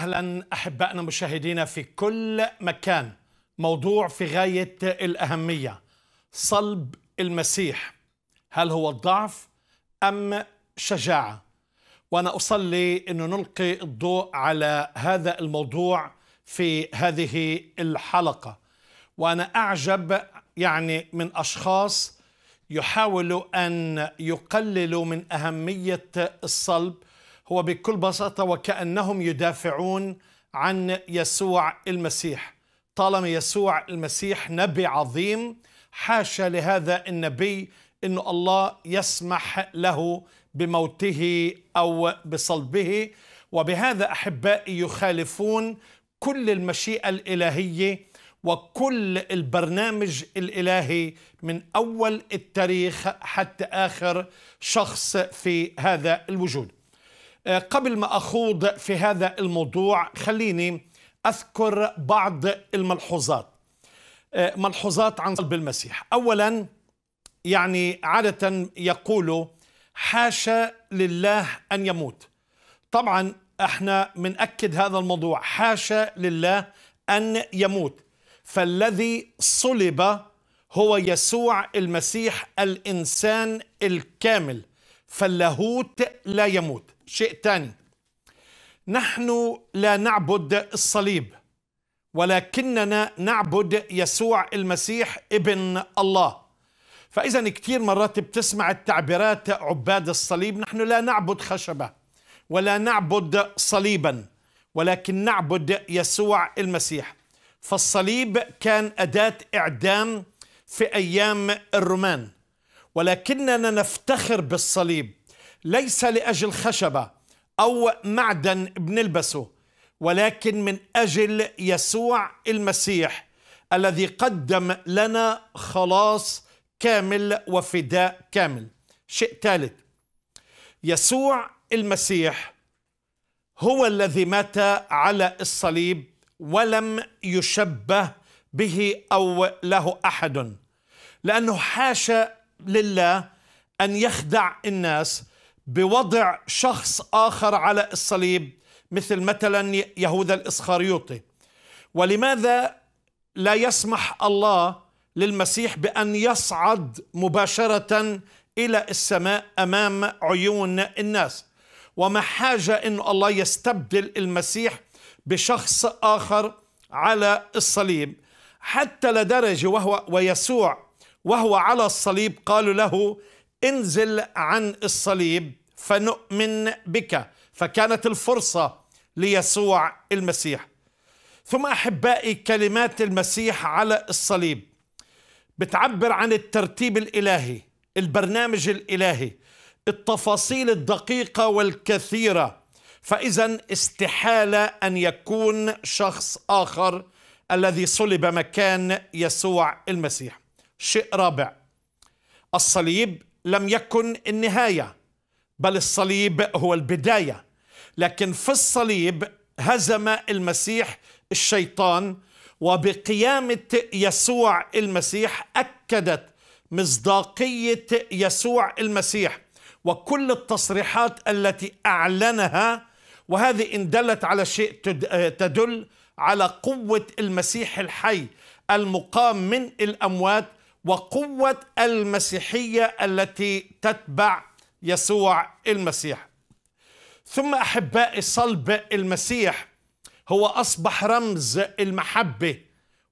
اهلا احبائنا مشاهدينا في كل مكان موضوع في غايه الاهميه صلب المسيح هل هو الضعف ام شجاعه وانا اصلي انه نلقي الضوء على هذا الموضوع في هذه الحلقه وانا اعجب يعني من اشخاص يحاولوا ان يقللوا من اهميه الصلب هو بكل بساطة وكأنهم يدافعون عن يسوع المسيح طالما يسوع المسيح نبي عظيم حاشا لهذا النبي أن الله يسمح له بموته أو بصلبه وبهذا أحبائي يخالفون كل المشيئة الإلهية وكل البرنامج الإلهي من أول التاريخ حتى آخر شخص في هذا الوجود آه، قبل ما أخوض في هذا الموضوع خليني أذكر بعض الملحوظات آه، ملحوظات عن صلب المسيح أولا يعني عادة يقول حاشا لله أن يموت طبعا احنا بنأكد هذا الموضوع حاشا لله أن يموت فالذي صلب هو يسوع المسيح الإنسان الكامل فاللاهوت لا يموت شيء ثاني نحن لا نعبد الصليب ولكننا نعبد يسوع المسيح ابن الله فإذا كثير مرات بتسمع التعبيرات عباد الصليب نحن لا نعبد خشبة ولا نعبد صليبا ولكن نعبد يسوع المسيح فالصليب كان أداة إعدام في أيام الرومان ولكننا نفتخر بالصليب ليس لأجل خشبة أو معدن بنلبسه ولكن من أجل يسوع المسيح الذي قدم لنا خلاص كامل وفداء كامل شيء ثالث يسوع المسيح هو الذي مات على الصليب ولم يشبه به أو له أحد لأنه حاشا لله أن يخدع الناس بوضع شخص آخر على الصليب مثل مثلا يهوذا الإسخريوطي ولماذا لا يسمح الله للمسيح بأن يصعد مباشرة إلى السماء أمام عيون الناس وما حاجة أن الله يستبدل المسيح بشخص آخر على الصليب حتى لدرجة وهو ويسوع وهو على الصليب قالوا له انزل عن الصليب فنؤمن بك فكانت الفرصة ليسوع المسيح ثم أحبائي كلمات المسيح على الصليب بتعبر عن الترتيب الإلهي البرنامج الإلهي التفاصيل الدقيقة والكثيرة فإذا استحالة أن يكون شخص آخر الذي صلب مكان يسوع المسيح شيء رابع الصليب لم يكن النهايه بل الصليب هو البدايه لكن في الصليب هزم المسيح الشيطان وبقيامه يسوع المسيح اكدت مصداقيه يسوع المسيح وكل التصريحات التي اعلنها وهذه ان دلت على شيء تدل على قوه المسيح الحي المقام من الاموات وقوه المسيحيه التي تتبع يسوع المسيح ثم احبائي صلب المسيح هو اصبح رمز المحبه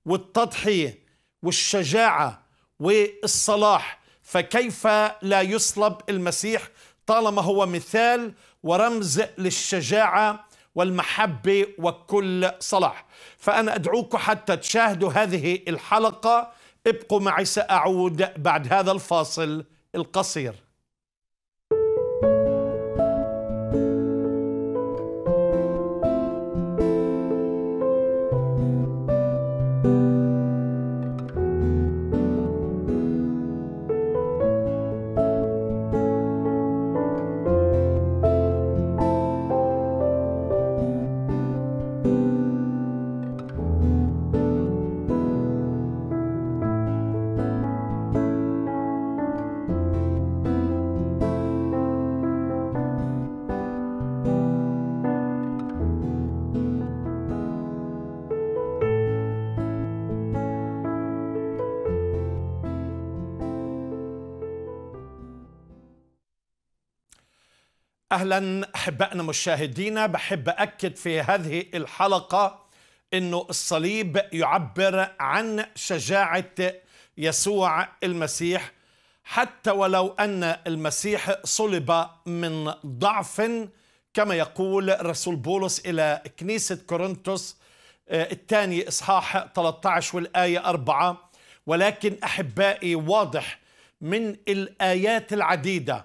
والتضحيه والشجاعه والصلاح فكيف لا يصلب المسيح طالما هو مثال ورمز للشجاعه والمحبه وكل صلاح فانا ادعوكم حتى تشاهدوا هذه الحلقه ابقوا معي ساعود بعد هذا الفاصل القصير اهلا احبائنا مشاهدينا بحب اكد في هذه الحلقه انه الصليب يعبر عن شجاعه يسوع المسيح حتى ولو ان المسيح صلب من ضعف كما يقول رسول بولس الى كنيسه كورنثوس آه، الثاني اصحاح 13 والايه 4 ولكن احبائي واضح من الايات العديده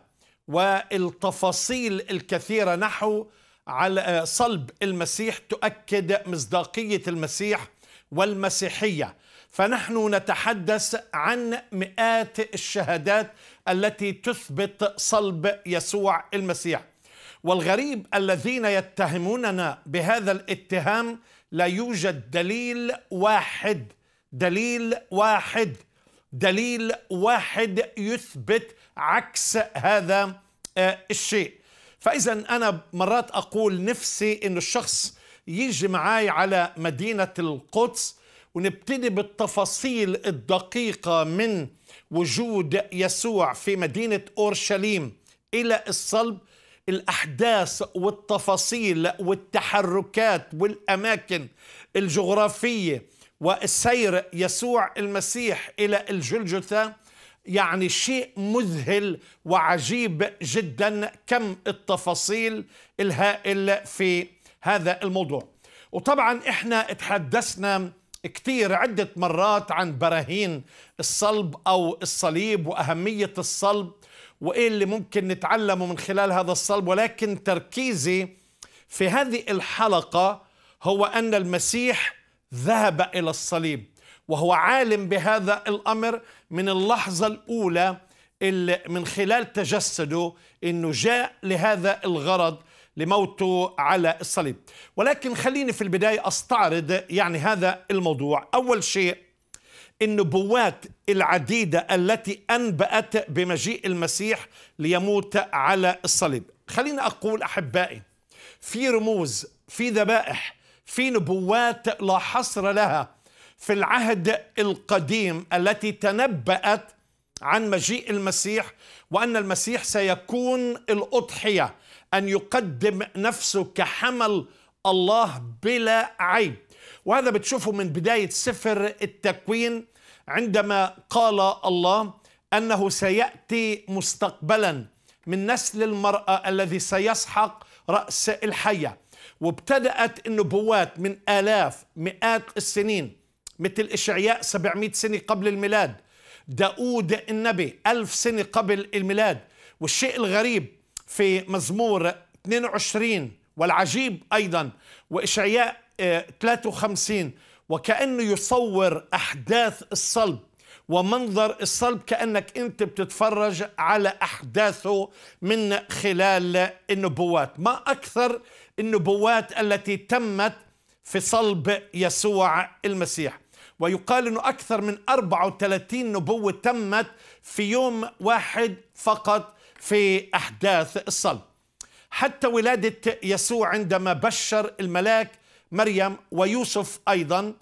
والتفاصيل الكثيرة نحو على صلب المسيح تؤكد مصداقية المسيح والمسيحية فنحن نتحدث عن مئات الشهادات التي تثبت صلب يسوع المسيح والغريب الذين يتهموننا بهذا الاتهام لا يوجد دليل واحد دليل واحد دليل واحد يثبت عكس هذا آه، الشيء فإذا أنا مرات أقول نفسي أن الشخص يجي معي على مدينة القدس ونبتدي بالتفاصيل الدقيقة من وجود يسوع في مدينة أورشليم إلى الصلب الأحداث والتفاصيل والتحركات والأماكن الجغرافية وسير يسوع المسيح إلى الجلجثة يعني شيء مذهل وعجيب جدا كم التفاصيل الهائل في هذا الموضوع وطبعا احنا تحدثنا كثير عدة مرات عن براهين الصلب أو الصليب وأهمية الصلب وإيه اللي ممكن نتعلمه من خلال هذا الصلب ولكن تركيزي في هذه الحلقة هو أن المسيح ذهب إلى الصليب وهو عالم بهذا الأمر من اللحظة الأولى اللي من خلال تجسده أنه جاء لهذا الغرض لموته على الصليب ولكن خليني في البداية أستعرض يعني هذا الموضوع أول شيء النبوات العديدة التي أنبأت بمجيء المسيح ليموت على الصليب خليني أقول أحبائي في رموز في ذبائح في نبوات لا حصر لها في العهد القديم التي تنبأت عن مجيء المسيح وأن المسيح سيكون الأضحية أن يقدم نفسه كحمل الله بلا عيب وهذا بتشوفه من بداية سفر التكوين عندما قال الله أنه سيأتي مستقبلا من نسل المرأة الذي سيسحق رأس الحية وابتدأت النبوات من آلاف مئات السنين مثل إشعياء 700 سنة قبل الميلاد داود النبي ألف سنة قبل الميلاد والشيء الغريب في مزمور 22 والعجيب أيضا وإشعياء 53 آه، وكأنه يصور أحداث الصلب ومنظر الصلب كأنك أنت بتتفرج على أحداثه من خلال النبوات ما أكثر النبوات التي تمت في صلب يسوع المسيح ويقال أنه أكثر من 34 نبوة تمت في يوم واحد فقط في أحداث الصلب حتى ولادة يسوع عندما بشر الملاك مريم ويوسف أيضا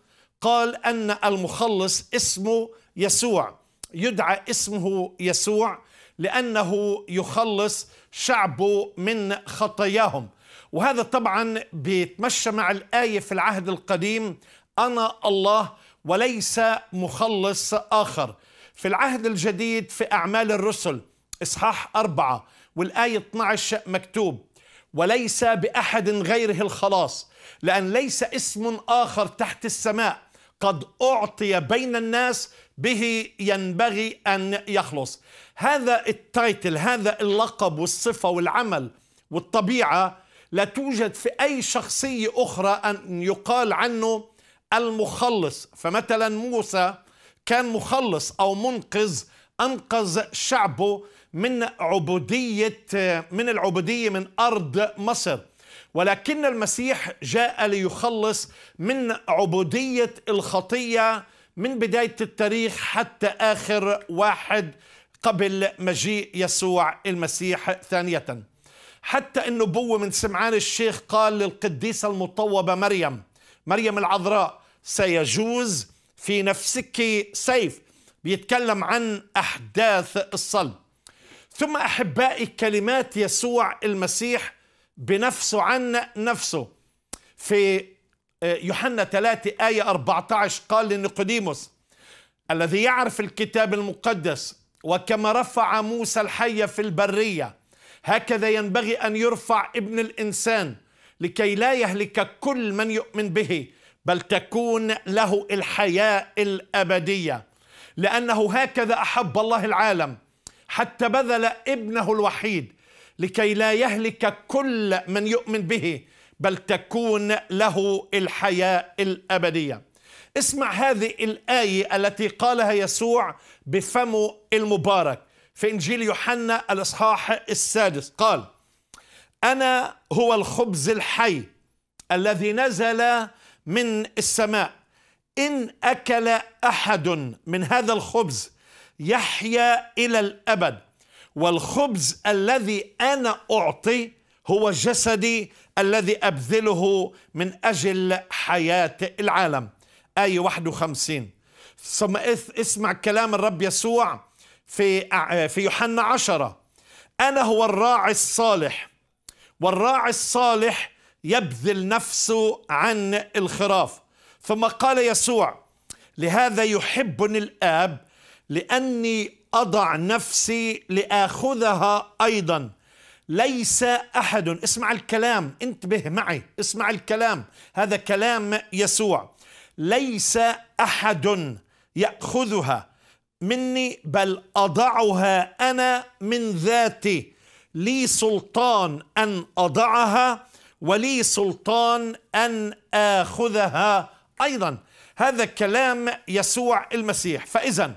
قال أن المخلص اسمه يسوع يدعى اسمه يسوع لأنه يخلص شعبه من خطاياهم وهذا طبعا بيتمشى مع الآية في العهد القديم أنا الله وليس مخلص آخر في العهد الجديد في أعمال الرسل إصحاح أربعة والآية 12 مكتوب وليس بأحد غيره الخلاص لأن ليس اسم آخر تحت السماء قد أعطي بين الناس به ينبغي أن يخلص هذا التايتل هذا اللقب والصفة والعمل والطبيعة لا توجد في أي شخصية أخرى أن يقال عنه المخلص فمثلا موسى كان مخلص أو منقذ أنقذ شعبه من عبودية من العبودية من أرض مصر ولكن المسيح جاء ليخلص من عبودية الخطية من بداية التاريخ حتى آخر واحد قبل مجيء يسوع المسيح ثانية حتى النبوة من سمعان الشيخ قال للقديسة المطوبة مريم مريم العذراء سيجوز في نفسك سيف بيتكلم عن أحداث الصلب ثم أحبائي كلمات يسوع المسيح بنفسه عن نفسه في آه، يوحنا 3 آية 14 قال لنيقوديموس الذي يعرف الكتاب المقدس وكما رفع موسى الحي في البرية هكذا ينبغي أن يرفع ابن الإنسان لكي لا يهلك كل من يؤمن به بل تكون له الحياه الابديه لانه هكذا احب الله العالم حتى بذل ابنه الوحيد لكي لا يهلك كل من يؤمن به بل تكون له الحياه الابديه اسمع هذه الايه التي قالها يسوع بفمه المبارك في انجيل يوحنا الاصحاح السادس قال انا هو الخبز الحي الذي نزل من السماء إن أكل أحد من هذا الخبز يحيا إلى الأبد والخبز الذي أنا أعطي هو جسدي الذي أبذله من أجل حياة العالم آية 51 ثم اسمع كلام الرب يسوع في في يوحنا عشرة أنا هو الراعي الصالح والراعي الصالح يبذل نفسه عن الخراف ثم قال يسوع لهذا يحبني الآب لأني أضع نفسي لآخذها أيضا ليس أحد اسمع الكلام انتبه معي اسمع الكلام هذا كلام يسوع ليس أحد يأخذها مني بل أضعها أنا من ذاتي لي سلطان أن أضعها ولي سلطان أن آخذها أيضا هذا كلام يسوع المسيح فإذا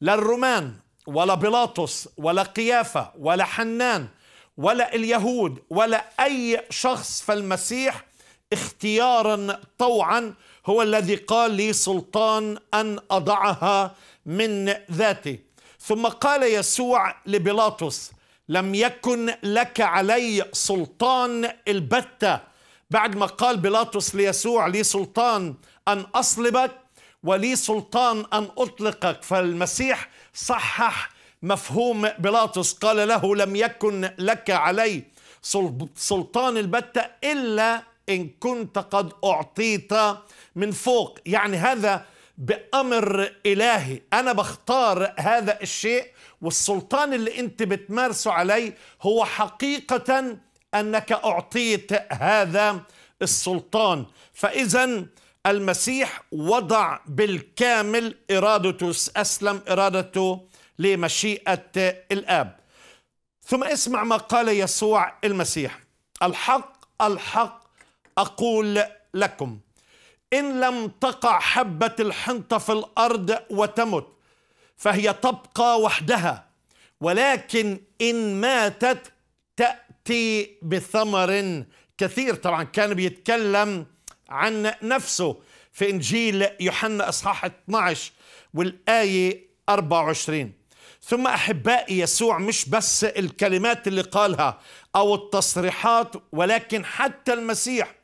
لا الرومان ولا بيلاطس ولا قيافة ولا حنان ولا اليهود ولا أي شخص فالمسيح اختيارا طوعا هو الذي قال لي سلطان أن أضعها من ذاتي ثم قال يسوع لبيلاطس لم يكن لك علي سلطان البتة بعد ما قال بيلاطس ليسوع لي سلطان أن أصلبك ولي سلطان أن أطلقك فالمسيح صحح مفهوم بيلاطس قال له لم يكن لك علي سلطان البتة إلا إن كنت قد أعطيت من فوق يعني هذا بأمر إلهي أنا بختار هذا الشيء والسلطان اللي انت بتمارسه علي هو حقيقة انك اعطيت هذا السلطان فاذا المسيح وضع بالكامل ارادته اسلم ارادته لمشيئة الاب ثم اسمع ما قال يسوع المسيح الحق الحق اقول لكم ان لم تقع حبة الحنطة في الارض وتمت فهي تبقى وحدها ولكن إن ماتت تأتي بثمر كثير طبعا كان بيتكلم عن نفسه في إنجيل يوحنا إصحاح 12 والآية 24 ثم أحبائي يسوع مش بس الكلمات اللي قالها أو التصريحات ولكن حتى المسيح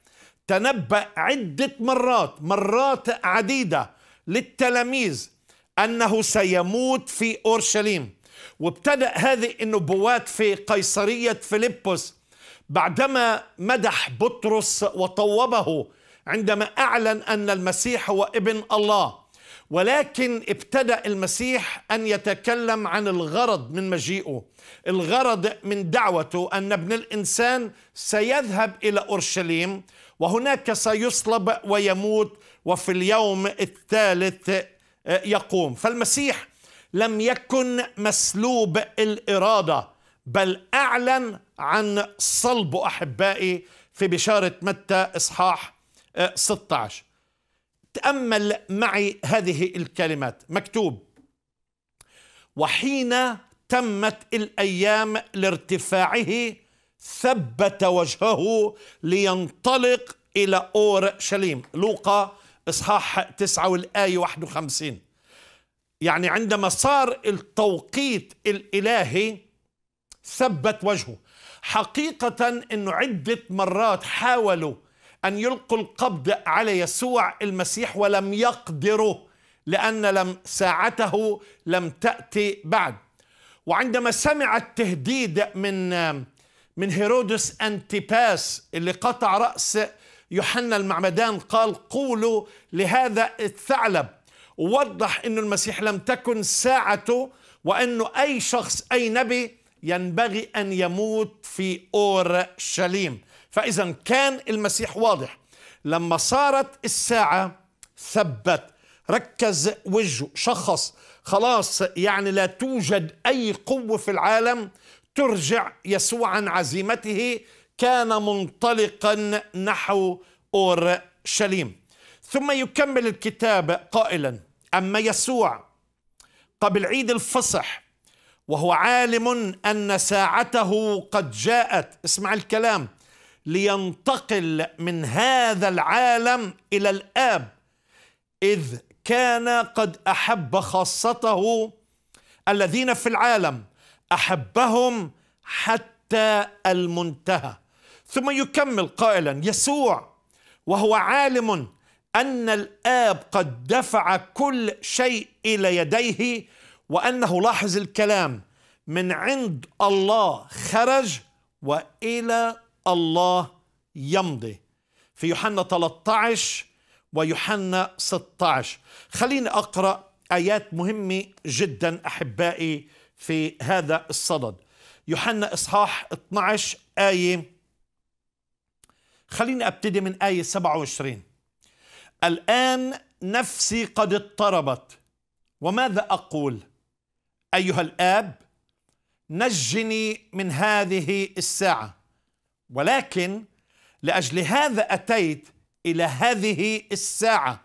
تنبأ عدة مرات مرات عديدة للتلاميذ أنه سيموت في أورشليم وابتدأ هذه النبوات في قيصرية فيلبس بعدما مدح بطرس وطوبه عندما أعلن أن المسيح هو ابن الله ولكن ابتدأ المسيح أن يتكلم عن الغرض من مجيئه الغرض من دعوته أن ابن الإنسان سيذهب إلى أورشليم وهناك سيصلب ويموت وفي اليوم الثالث يقوم فالمسيح لم يكن مسلوب الاراده بل اعلن عن صلبه احبائي في بشاره متى اصحاح 16 آه، تامل معي هذه الكلمات مكتوب وحين تمت الايام لارتفاعه ثبت وجهه لينطلق الى اورشليم لوقا إصحاح تسعة والآية 51 يعني عندما صار التوقيت الإلهي ثبت وجهه حقيقة أنه عدة مرات حاولوا أن يلقوا القبض على يسوع المسيح ولم يقدروا لأن لم ساعته لم تأتي بعد وعندما سمع التهديد من من هيرودس أنتيباس اللي قطع رأس يوحنا المعمدان قال قولوا لهذا الثعلب ووضح أن المسيح لم تكن ساعته وأنه أي شخص أي نبي ينبغي أن يموت في أورشليم فإذا كان المسيح واضح لما صارت الساعة ثبت ركز وجهه شخص خلاص يعني لا توجد أي قوة في العالم ترجع يسوع عن عزيمته كان منطلقا نحو اورشليم ثم يكمل الكتاب قائلا اما يسوع قبل عيد الفصح وهو عالم ان ساعته قد جاءت اسمع الكلام لينتقل من هذا العالم الى الاب اذ كان قد احب خاصته الذين في العالم احبهم حتى المنتهى ثم يكمل قائلا يسوع وهو عالم ان الاب قد دفع كل شيء الى يديه وانه لاحظ الكلام من عند الله خرج والى الله يمضي في يوحنا 13 ويوحنا 16 خليني اقرا ايات مهمه جدا احبائي في هذا الصدد يوحنا اصحاح 12 ايه خليني أبتدي من آية 27 الآن نفسي قد اضطربت وماذا أقول أيها الآب نجني من هذه الساعة ولكن لأجل هذا أتيت إلى هذه الساعة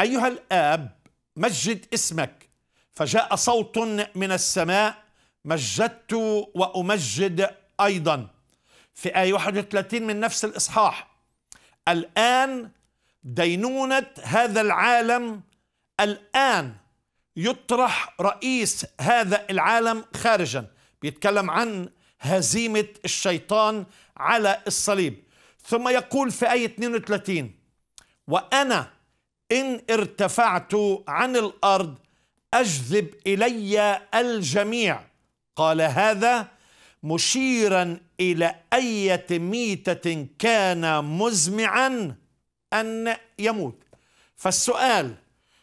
أيها الآب مجد اسمك فجاء صوت من السماء مجدت وأمجد أيضا في آية 31 من نفس الإصحاح الآن دينونة هذا العالم الآن يطرح رئيس هذا العالم خارجا بيتكلم عن هزيمة الشيطان على الصليب ثم يقول في آية 32 وأنا إن ارتفعت عن الأرض أجذب إلي الجميع قال هذا مشيرا إلى أية ميتة كان مزمعا أن يموت فالسؤال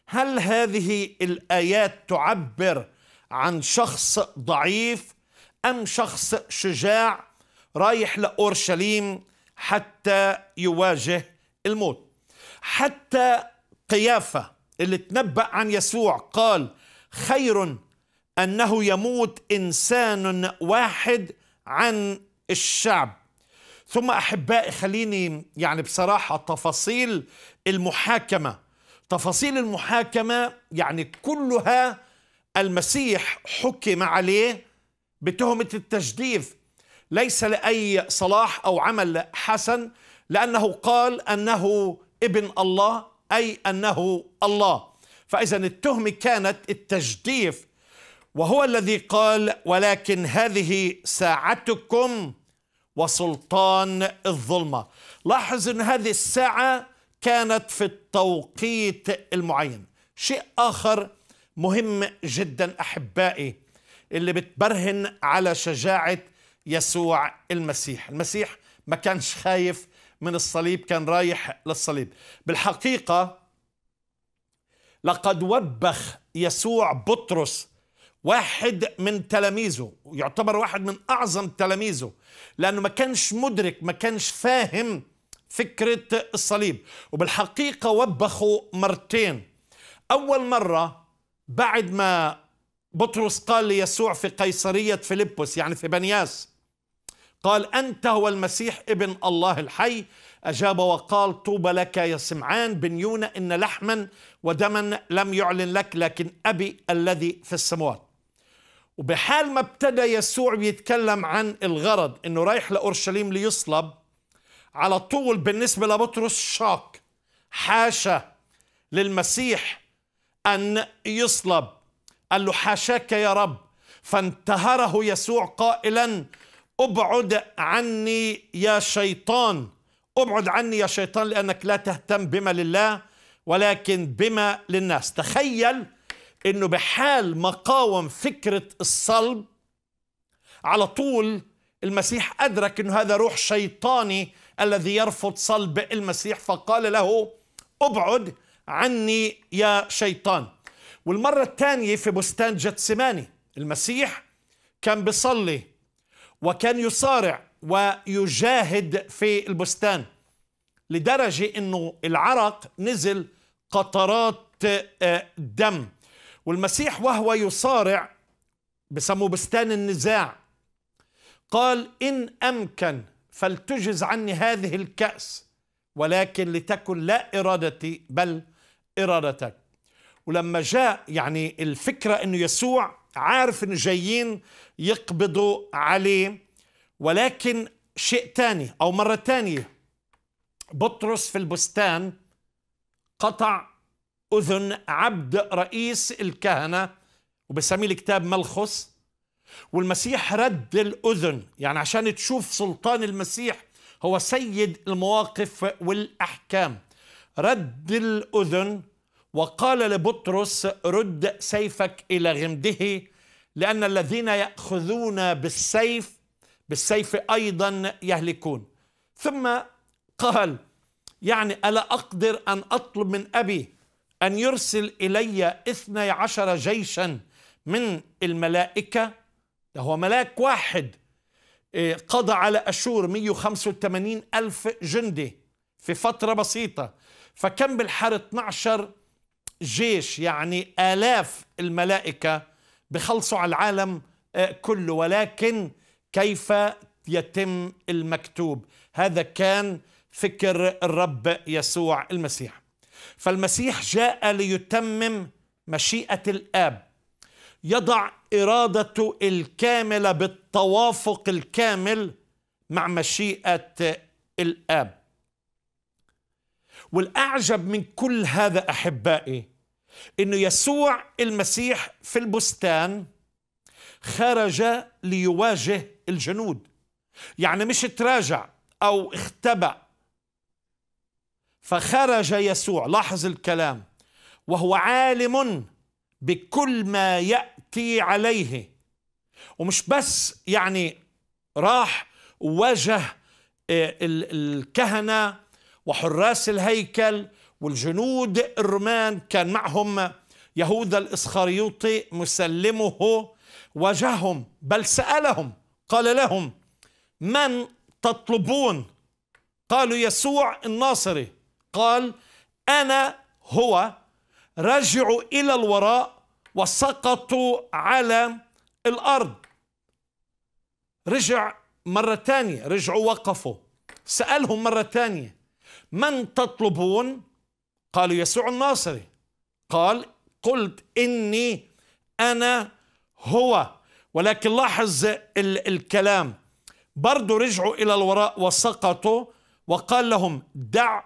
هل هذه الآيات تعبر عن شخص ضعيف أم شخص شجاع رايح لأورشليم حتى يواجه الموت حتى قيافة اللي تنبأ عن يسوع قال خير أنه يموت إنسان واحد عن الشعب ثم أحبائي خليني يعني بصراحة تفاصيل المحاكمة تفاصيل المحاكمة يعني كلها المسيح حكم عليه بتهمة التجديف ليس لأي صلاح أو عمل حسن لأنه قال أنه ابن الله أي أنه الله فإذا التهمة كانت التجديف وهو الذي قال ولكن هذه ساعتكم وسلطان الظلمه لاحظ ان هذه الساعه كانت في التوقيت المعين شيء اخر مهم جدا احبائي اللي بتبرهن على شجاعه يسوع المسيح المسيح ما كانش خايف من الصليب كان رايح للصليب بالحقيقه لقد وبخ يسوع بطرس واحد من تلاميذه يعتبر واحد من أعظم تلاميذه لأنه ما كانش مدرك ما كانش فاهم فكرة الصليب وبالحقيقة وبخوا مرتين أول مرة بعد ما بطرس قال ليسوع في قيصرية فيلبس يعني في بنياس قال أنت هو المسيح ابن الله الحي أجاب وقال طوبى لك يا سمعان بن يونا إن لحما ودما لم يعلن لك لكن أبي الذي في السموات وبحال ما ابتدى يسوع بيتكلم عن الغرض انه رايح لاورشليم ليصلب على طول بالنسبه لبطرس شاك حاشا للمسيح ان يصلب قال له حاشاك يا رب فانتهره يسوع قائلا ابعد عني يا شيطان ابعد عني يا شيطان لانك لا تهتم بما لله ولكن بما للناس تخيل انه بحال ما قاوم فكره الصلب على طول المسيح ادرك انه هذا روح شيطاني الذي يرفض صلب المسيح فقال له ابعد عني يا شيطان والمره الثانيه في بستان جتسماني المسيح كان بيصلي وكان يصارع ويجاهد في البستان لدرجه انه العرق نزل قطرات آه، دم والمسيح وهو يصارع بسموه بستان النزاع قال إن أمكن فلتجز عني هذه الكأس ولكن لتكن لا إرادتي بل إرادتك ولما جاء يعني الفكرة أنه يسوع عارف أنه جايين يقبضوا عليه ولكن شيء تاني أو مرة تانية بطرس في البستان قطع أذن عبد رئيس الكهنة وبسميه الكتاب ملخص والمسيح رد الأذن يعني عشان تشوف سلطان المسيح هو سيد المواقف والأحكام رد الأذن وقال لبطرس رد سيفك إلى غمده لأن الذين يأخذون بالسيف بالسيف أيضا يهلكون ثم قال يعني ألا أقدر أن أطلب من أبي أن يرسل إلي اثني عشر جيشا من الملائكة ده هو ملاك واحد إيه، قضى على أشور 185 ألف جندي في فترة بسيطة فكم بالحر 12 جيش يعني آلاف الملائكة بخلصوا على العالم آه، كله ولكن كيف يتم المكتوب هذا كان فكر الرب يسوع المسيح فالمسيح جاء ليتمم مشيئة الآب يضع إرادته الكاملة بالتوافق الكامل مع مشيئة الآب والأعجب من كل هذا أحبائي أن يسوع المسيح في البستان خرج ليواجه الجنود يعني مش تراجع أو اختبأ فخرج يسوع لاحظ الكلام وهو عالم بكل ما ياتي عليه ومش بس يعني راح وجه آه، الكهنه وحراس الهيكل والجنود الرومان كان معهم يهوذا الاسخريوطي مسلمه واجههم بل سالهم قال لهم من تطلبون قالوا يسوع الناصري قال أنا هو رجعوا إلى الوراء وسقطوا على الأرض رجع مرة تانية رجعوا وقفوا سألهم مرة تانية من تطلبون قالوا يسوع الناصري قال قلت إني أنا هو ولكن لاحظ ال الكلام برضو رجعوا إلى الوراء وسقطوا وقال لهم دع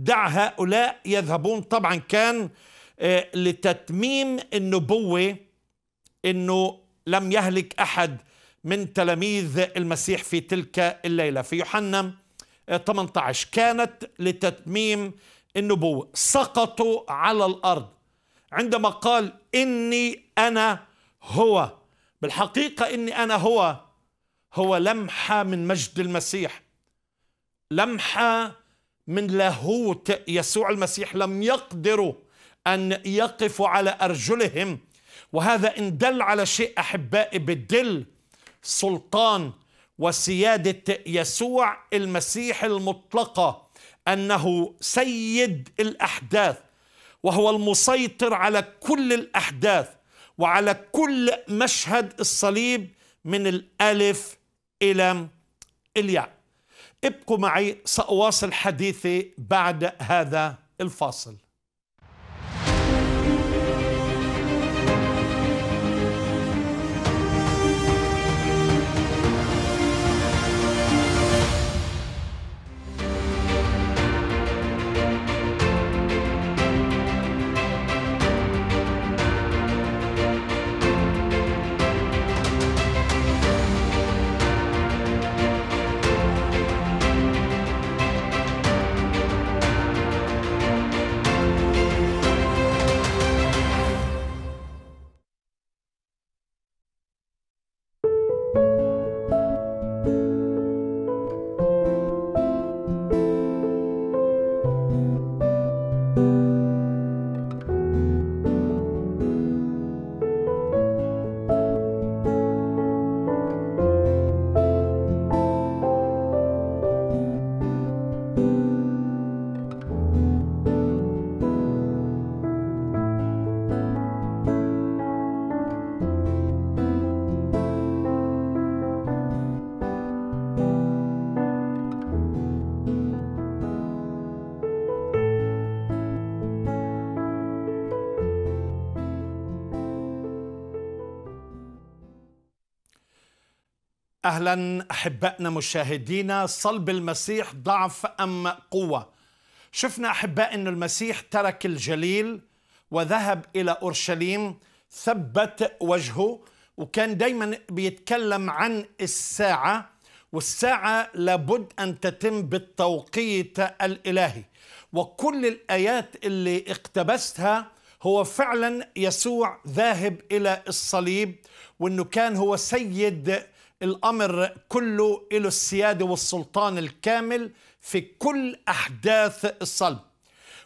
دع هؤلاء يذهبون طبعا كان آه، لتتميم النبوة أنه لم يهلك أحد من تلاميذ المسيح في تلك الليلة في يوحنا 18 آه، كانت لتتميم النبوة سقطوا على الأرض عندما قال إني أنا هو بالحقيقة إني أنا هو هو لمحة من مجد المسيح لمحة من لاهوت يسوع المسيح لم يقدروا أن يقفوا على أرجلهم وهذا إن دل على شيء أحبائي بالدل سلطان وسيادة يسوع المسيح المطلقة أنه سيد الأحداث وهو المسيطر على كل الأحداث وعلى كل مشهد الصليب من الألف إلى الياء ابقوا معي سأواصل حديثي بعد هذا الفاصل اهلا احبائنا مشاهدينا صلب المسيح ضعف ام قوه شفنا احباء ان المسيح ترك الجليل وذهب الى اورشليم ثبت وجهه وكان دايما بيتكلم عن الساعه والساعه لابد ان تتم بالتوقيت الالهي وكل الايات اللي اقتبستها هو فعلا يسوع ذاهب الى الصليب وانه كان هو سيد الأمر كله له السيادة والسلطان الكامل في كل أحداث الصلب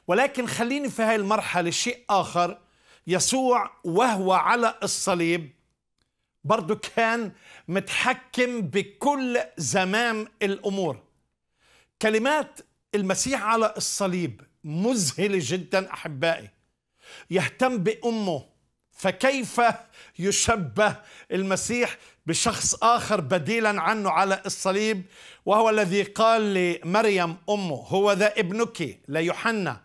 ولكن خليني في هاي المرحلة شيء آخر يسوع وهو على الصليب برضو كان متحكم بكل زمام الأمور كلمات المسيح على الصليب مذهلة جدا أحبائي يهتم بأمه فكيف يشبه المسيح بشخص آخر بديلا عنه على الصليب وهو الذي قال لمريم أمه هو ذا ابنك ليوحنا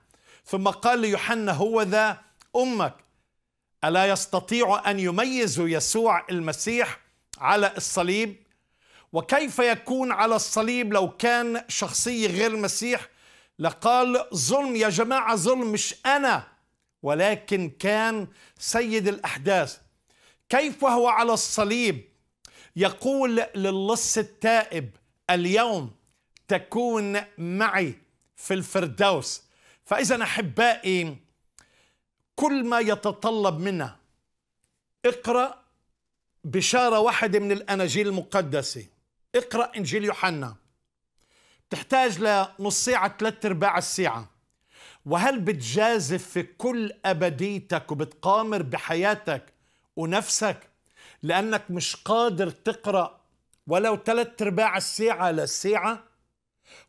ثم قال ليوحنا هو ذا أمك ألا يستطيع أن يميز يسوع المسيح على الصليب وكيف يكون على الصليب لو كان شخصية غير المسيح لقال ظلم يا جماعة ظلم مش أنا ولكن كان سيد الأحداث كيف وهو على الصليب يقول للص التائب اليوم تكون معي في الفردوس فإذا أحبائي كل ما يتطلب منا اقرأ بشارة واحدة من الأناجيل المقدسة اقرأ إنجيل يوحنا بتحتاج لنص ساعة ثلاث أرباع الساعة وهل بتجازف في كل أبديتك وبتقامر بحياتك ونفسك لأنك مش قادر تقرأ ولو ثلاث أرباع الساعة للساعة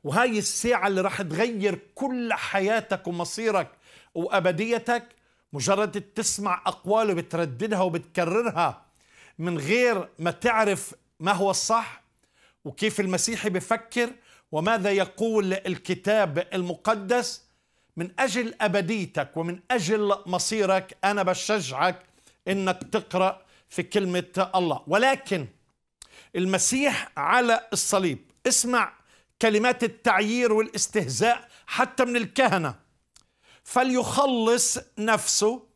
وهاي الساعة اللي راح تغير كل حياتك ومصيرك وأبديتك مجرد تسمع أقواله بترددها وبتكررها من غير ما تعرف ما هو الصح وكيف المسيحي بفكر وماذا يقول الكتاب المقدس من أجل أبديتك ومن أجل مصيرك أنا بشجعك أنك تقرأ في كلمة الله ولكن المسيح على الصليب اسمع كلمات التعيير والاستهزاء حتى من الكهنة فليخلص نفسه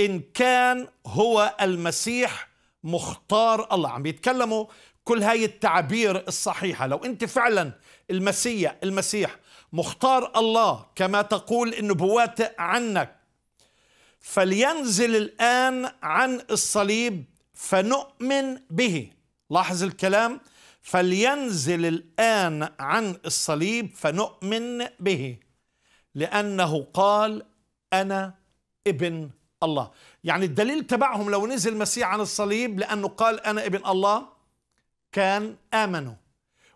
إن كان هو المسيح مختار الله عم يتكلموا كل هاي التعبير الصحيحة لو أنت فعلا المسيح المسيح مختار الله كما تقول النبوات عنك فلينزل الآن عن الصليب فنؤمن به لاحظ الكلام فلينزل الآن عن الصليب فنؤمن به لأنه قال أنا ابن الله يعني الدليل تبعهم لو نزل المسيح عن الصليب لأنه قال أنا ابن الله كان آمنوا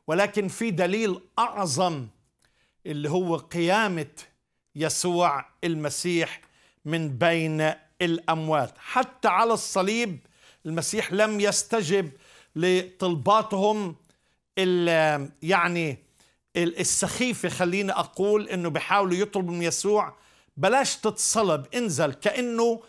ولكن في دليل أعظم اللي هو قيامة يسوع المسيح من بين الأموات حتى على الصليب المسيح لم يستجب لطلباتهم يعني السخيفة خليني أقول أنه بيحاولوا يطلبوا من يسوع بلاش تتصلب انزل كأنه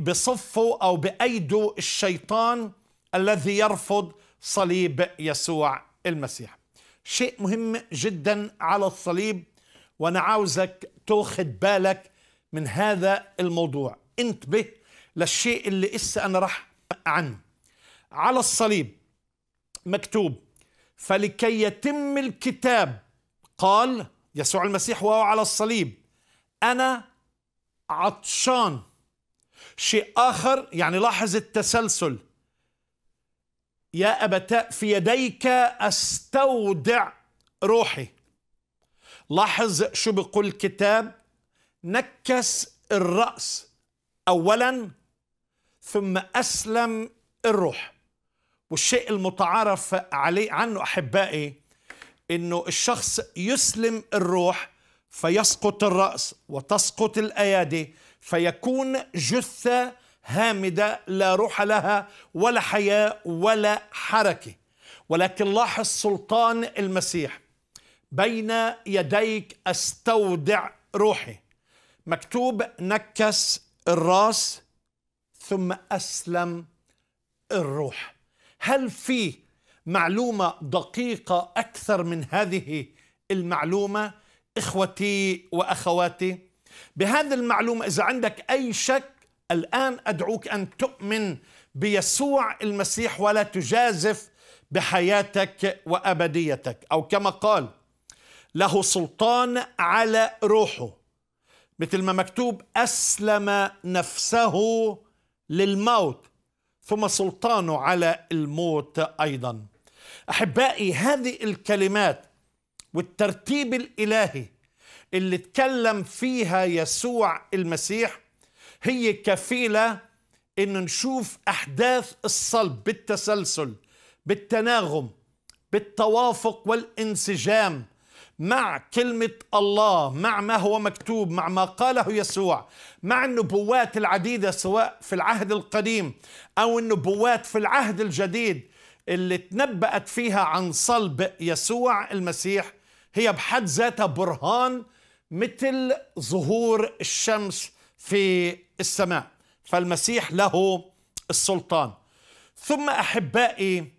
بصفه أو بأيده الشيطان الذي يرفض صليب يسوع المسيح شيء مهم جدا على الصليب وأنا عاوزك تاخذ بالك من هذا الموضوع انتبه للشيء اللي إسا أنا راح عنه على الصليب مكتوب فلكي يتم الكتاب قال يسوع المسيح وهو على الصليب أنا عطشان شيء آخر يعني لاحظ التسلسل يا أبتاء في يديك أستودع روحي لاحظ شو بيقول الكتاب نكس الرأس أولا ثم أسلم الروح والشيء المتعارف عليه عنه أحبائي أنه الشخص يسلم الروح فيسقط الرأس وتسقط الأيادي فيكون جثة هامدة لا روح لها ولا حياة ولا حركة ولكن لاحظ سلطان المسيح بين يديك استودع روحي مكتوب نكس الراس ثم أسلم الروح هل في معلومة دقيقة أكثر من هذه المعلومة إخوتي وأخواتي بهذه المعلومة إذا عندك أي شك الآن أدعوك أن تؤمن بيسوع المسيح ولا تجازف بحياتك وأبديتك أو كما قال له سلطان على روحه مثل ما مكتوب أسلم نفسه للموت ثم سلطانه على الموت أيضا أحبائي هذه الكلمات والترتيب الإلهي اللي تكلم فيها يسوع المسيح هي كفيلة إن نشوف أحداث الصلب بالتسلسل بالتناغم بالتوافق والانسجام مع كلمة الله مع ما هو مكتوب مع ما قاله يسوع مع النبوات العديدة سواء في العهد القديم أو النبوات في العهد الجديد اللي تنبأت فيها عن صلب يسوع المسيح هي بحد ذاتها برهان مثل ظهور الشمس في السماء فالمسيح له السلطان ثم أحبائي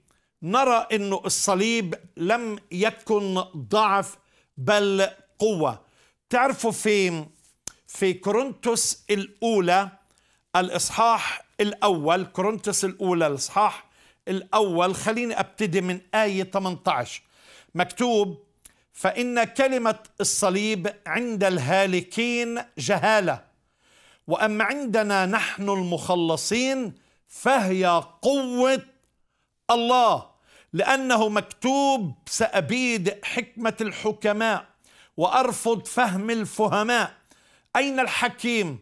نرى أن الصليب لم يكن ضعف بل قوة تعرفوا في في كورنثوس الأولى الإصحاح الأول كورنثوس الأولى الإصحاح الأول خليني أبتدي من آية 18 مكتوب فإن كلمة الصليب عند الهالكين جهالة وأما عندنا نحن المخلصين فهي قوة الله لأنه مكتوب سأبيد حكمة الحكماء وأرفض فهم الفهماء أين الحكيم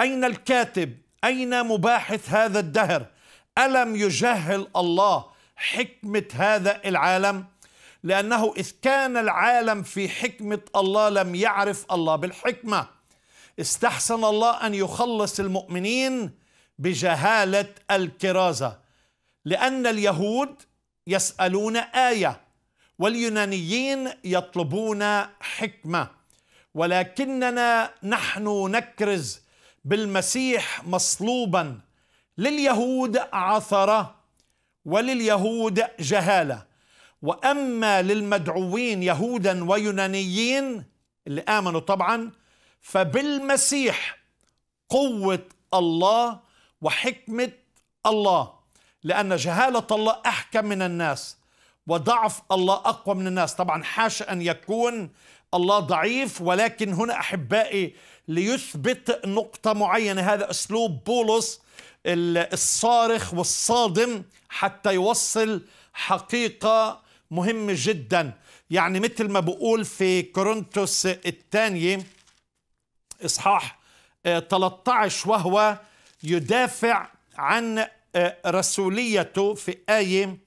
أين الكاتب أين مباحث هذا الدهر ألم يجهل الله حكمة هذا العالم لأنه إذ كان العالم في حكمة الله لم يعرف الله بالحكمة استحسن الله أن يخلص المؤمنين بجهالة الكرازة لأن اليهود يسألون آية واليونانيين يطلبون حكمة ولكننا نحن نكرز بالمسيح مصلوبا لليهود عثرة ولليهود جهالة وأما للمدعوين يهودا ويونانيين اللي آمنوا طبعا فبالمسيح قوة الله وحكمة الله لأن جهالة الله أحكم من الناس وضعف الله أقوى من الناس طبعا حاشا أن يكون الله ضعيف ولكن هنا أحبائي ليثبت نقطة معينة هذا أسلوب بولس الصارخ والصادم حتى يوصل حقيقة مهمة جدا يعني مثل ما بقول في كورنثوس الثانية إصحاح 13 آه، وهو يدافع عن رسوليته في آية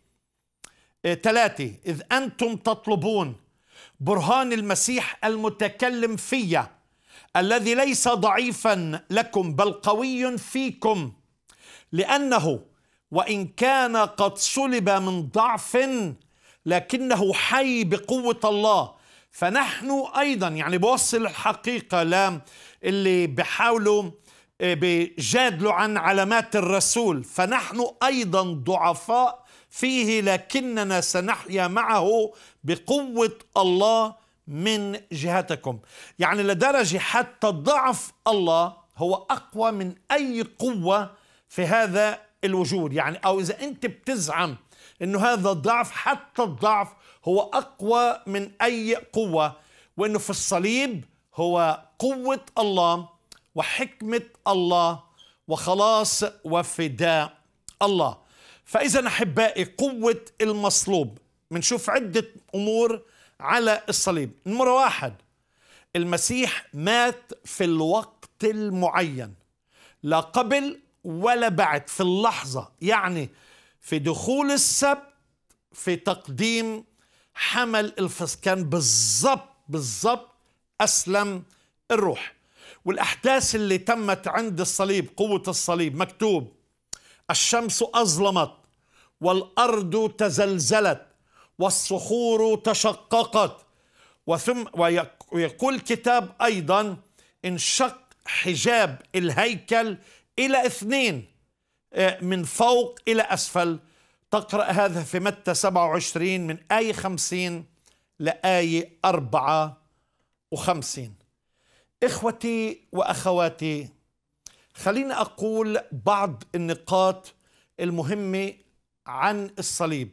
آه، ثلاثة إذ أنتم تطلبون برهان المسيح المتكلم فيا الذي ليس ضعيفا لكم بل قوي فيكم لأنه وإن كان قد صلب من ضعف لكنه حي بقوة الله فنحن أيضا يعني بوصل الحقيقة لا اللي بحاولوا آه، بجادلوا عن علامات الرسول فنحن ايضا ضعفاء فيه لكننا سنحيا معه بقوه الله من جهتكم يعني لدرجه حتى ضعف الله هو اقوى من اي قوه في هذا الوجود يعني او اذا انت بتزعم انه هذا الضعف حتى الضعف هو اقوى من اي قوه وانه في الصليب هو قوه الله وحكمة الله وخلاص وفداء الله فإذا أحبائي قوة المصلوب بنشوف عدة أمور على الصليب نمرة واحد المسيح مات في الوقت المعين لا قبل ولا بعد في اللحظة يعني في دخول السبت في تقديم حمل الفسكان بالضبط بالضبط أسلم الروح والأحداث اللي تمت عند الصليب قوة الصليب مكتوب الشمس أظلمت والأرض تزلزلت والصخور تشققت وثم ويقول الكتاب أيضا انشق حجاب الهيكل إلى اثنين آه، من فوق إلى أسفل تقرأ هذا في متى 27 من آية 50 لآية 54 اخوتي واخواتي خليني اقول بعض النقاط المهمه عن الصليب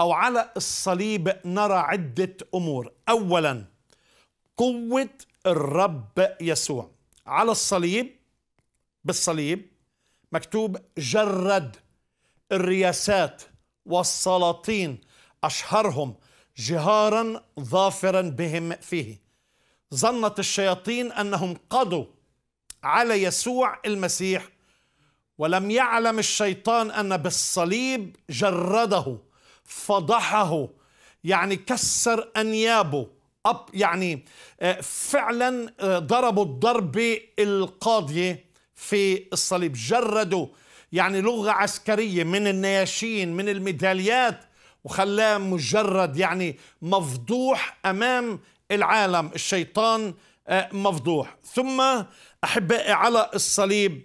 او على الصليب نرى عده امور اولا قوه الرب يسوع على الصليب بالصليب مكتوب جرد الرياسات والسلاطين اشهرهم جهارا ظافرا بهم فيه ظنت الشياطين انهم قضوا على يسوع المسيح ولم يعلم الشيطان ان بالصليب جرده فضحه يعني كسر انيابه أب يعني آه، فعلا آه، ضربوا الضربه القاضيه في الصليب جردوا يعني لغه عسكريه من النياشين من الميداليات وخلاه مجرد يعني مفضوح امام العالم الشيطان آه، مفضوح ثم أحبائي على الصليب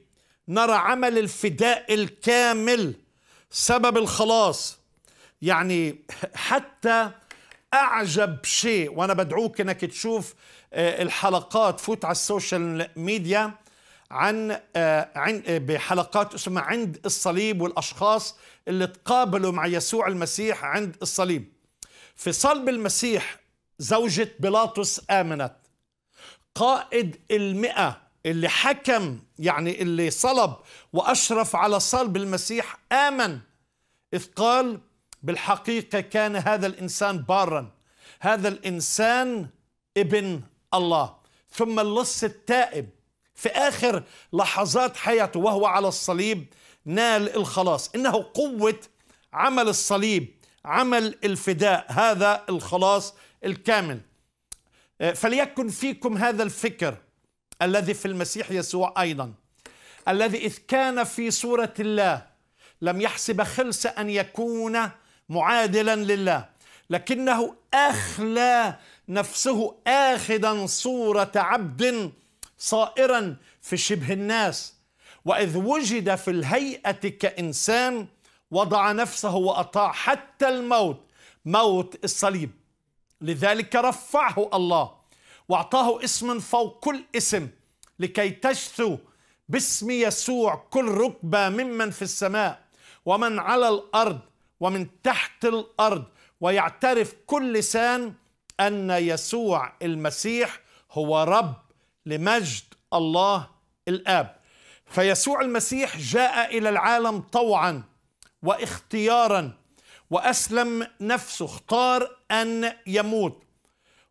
نرى عمل الفداء الكامل سبب الخلاص يعني حتى أعجب شيء وأنا بدعوك أنك تشوف آه، الحلقات فوت على السوشيال ميديا عن آه، بحلقات اسمها عند الصليب والأشخاص اللي تقابلوا مع يسوع المسيح عند الصليب في صلب المسيح زوجة بيلاطس آمنت قائد المئة اللي حكم يعني اللي صلب وأشرف على صلب المسيح آمن إذ قال بالحقيقة كان هذا الإنسان بارا هذا الإنسان ابن الله ثم اللص التائب في آخر لحظات حياته وهو على الصليب نال الخلاص إنه قوة عمل الصليب عمل الفداء هذا الخلاص الكامل آه، فليكن فيكم هذا الفكر الذي في المسيح يسوع ايضا الذي اذ كان في صوره الله لم يحسب خلص ان يكون معادلا لله لكنه اخلى نفسه اخذا صوره عبد صائرا في شبه الناس واذ وجد في الهيئه كانسان وضع نفسه واطاع حتى الموت موت الصليب لذلك رفعه الله واعطاه اسم فوق كل اسم لكي تجثو باسم يسوع كل ركبه ممن في السماء ومن على الارض ومن تحت الارض ويعترف كل لسان ان يسوع المسيح هو رب لمجد الله الاب فيسوع المسيح جاء الى العالم طوعا واختيارا وأسلم نفسه اختار أن يموت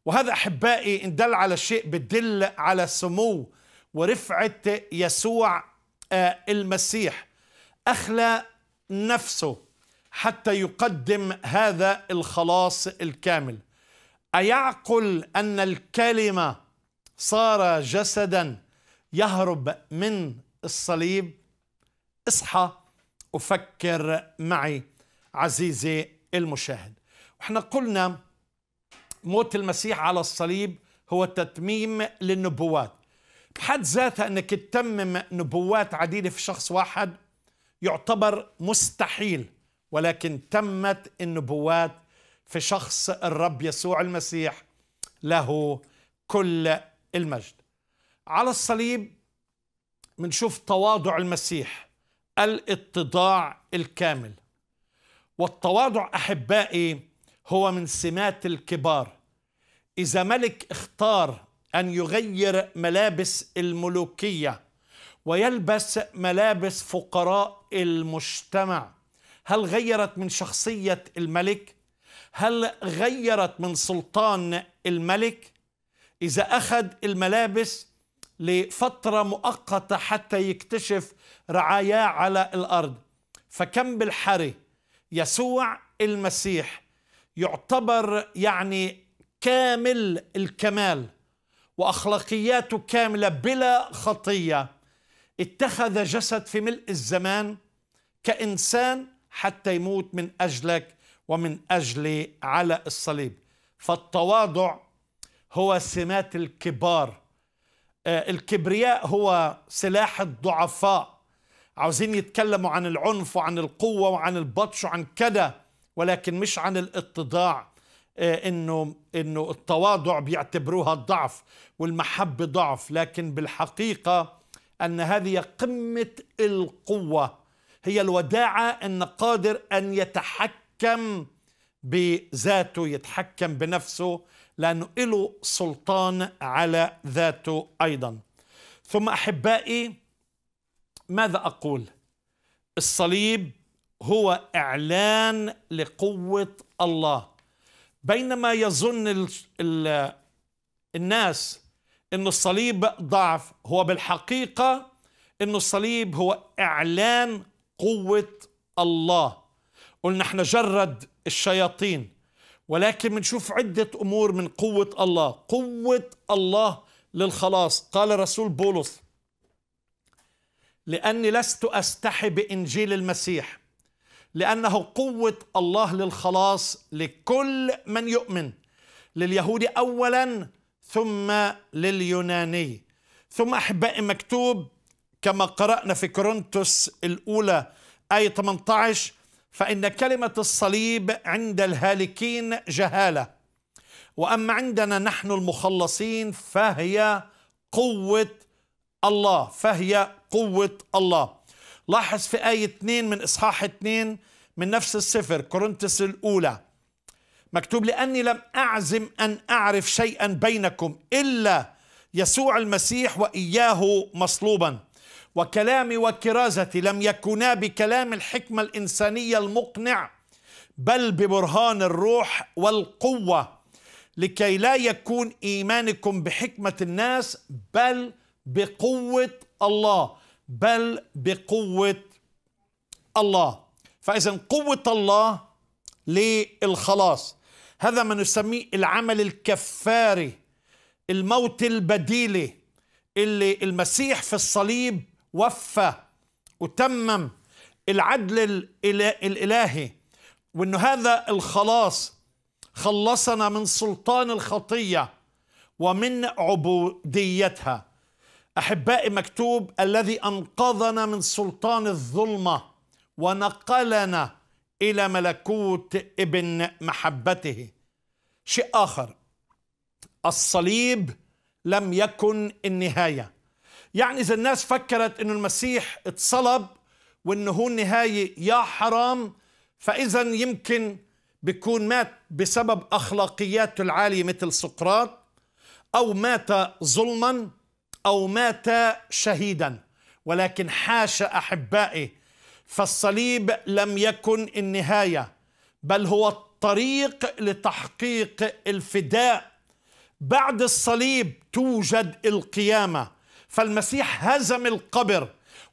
وهذا أحبائي إن دل على شيء بدل على سمو ورفعة يسوع آه، المسيح أخلى نفسه حتى يقدم هذا الخلاص الكامل أيعقل أن الكلمة صار جسدا يهرب من الصليب اصحى وفكر معي عزيزي المشاهد واحنا قلنا موت المسيح على الصليب هو تتميم للنبوات بحد ذاتها انك تتمم نبوات عديده في شخص واحد يعتبر مستحيل ولكن تمت النبوات في شخص الرب يسوع المسيح له كل المجد على الصليب بنشوف تواضع المسيح الاتضاع الكامل والتواضع احبائي هو من سمات الكبار اذا ملك اختار ان يغير ملابس الملوكيه ويلبس ملابس فقراء المجتمع هل غيرت من شخصيه الملك هل غيرت من سلطان الملك اذا اخذ الملابس لفتره مؤقته حتى يكتشف رعاياه على الارض فكم بالحري يسوع المسيح يعتبر يعني كامل الكمال واخلاقياته كامله بلا خطيه اتخذ جسد في ملء الزمان كانسان حتى يموت من اجلك ومن اجلي على الصليب فالتواضع هو سمات الكبار آه، الكبرياء هو سلاح الضعفاء عاوزين يتكلموا عن العنف وعن القوة وعن البطش وعن كده ولكن مش عن الاتضاع آه، انه انه التواضع بيعتبروها ضعف والمحبة ضعف لكن بالحقيقة ان هذه قمة القوة هي الوداعة ان قادر ان يتحكم بذاته يتحكم بنفسه لانه له سلطان على ذاته ايضا ثم احبائي ماذا أقول الصليب هو إعلان لقوة الله بينما يظن ال الـ الناس أن الصليب ضعف هو بالحقيقة أن الصليب هو إعلان قوة الله قلنا احنا جرد الشياطين ولكن بنشوف عدة أمور من قوة الله قوة الله للخلاص قال رسول بولس لأني لست أستحي بإنجيل المسيح لأنه قوة الله للخلاص لكل من يؤمن لليهودي أولا ثم لليوناني ثم أحبائي مكتوب كما قرأنا في كورنثوس الأولى آية 18 فإن كلمة الصليب عند الهالكين جهالة وأما عندنا نحن المخلصين فهي قوة الله فهي قوة الله لاحظ في آية 2 من إصحاح 2 من نفس السفر كورنثس الأولى مكتوب لأني لم أعزم أن أعرف شيئا بينكم إلا يسوع المسيح وإياه مصلوبا وكلامي وكرازتي لم يكونا بكلام الحكمة الإنسانية المقنع بل ببرهان الروح والقوة لكي لا يكون إيمانكم بحكمة الناس بل بقوة الله بل بقوة الله فإذا قوة الله للخلاص هذا ما نسميه العمل الكفاري الموت البديلي اللي المسيح في الصليب وفى وتمم العدل الإلهي وأنه هذا الخلاص خلصنا من سلطان الخطية ومن عبوديتها احبائي مكتوب الذي انقذنا من سلطان الظلمه ونقلنا الى ملكوت ابن محبته شيء اخر الصليب لم يكن النهايه يعني اذا الناس فكرت انه المسيح اتصلب وانه هو النهايه يا حرام فاذا يمكن بيكون مات بسبب اخلاقياته العاليه مثل سقراط او مات ظلما أو مات شهيدا ولكن حاش أحبائي فالصليب لم يكن النهاية بل هو الطريق لتحقيق الفداء بعد الصليب توجد القيامة فالمسيح هزم القبر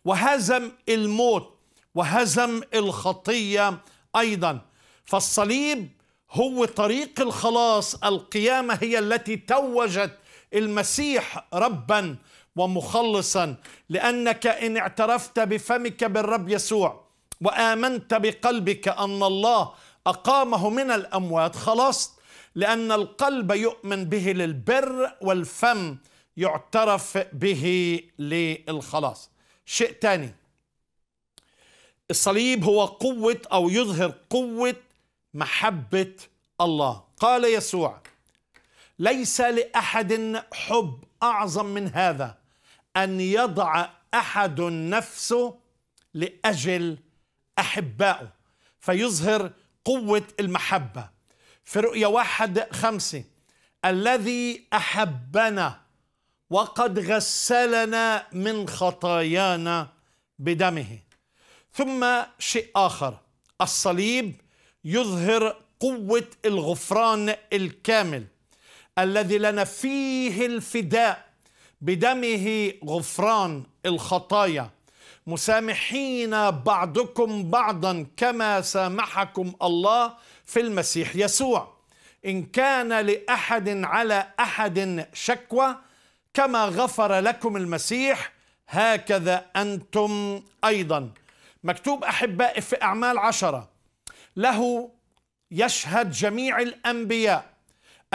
وهزم الموت وهزم الخطية أيضا فالصليب هو طريق الخلاص القيامة هي التي توجت المسيح ربا ومخلصا لانك ان اعترفت بفمك بالرب يسوع وامنت بقلبك ان الله اقامه من الاموات خلصت لان القلب يؤمن به للبر والفم يعترف به للخلاص شيء ثاني الصليب هو قوة أو يظهر قوة محبة الله قال يسوع ليس لاحد حب اعظم من هذا ان يضع احد نفسه لاجل احبائه فيظهر قوه المحبه في رؤية واحد خمسه الذي احبنا وقد غسلنا من خطايانا بدمه ثم شيء اخر الصليب يظهر قوه الغفران الكامل الذي لنا فيه الفداء بدمه غفران الخطايا مسامحين بعضكم بعضا كما سامحكم الله في المسيح يسوع ان كان لاحد على احد شكوى كما غفر لكم المسيح هكذا انتم ايضا مكتوب احبائي في اعمال عشره له يشهد جميع الانبياء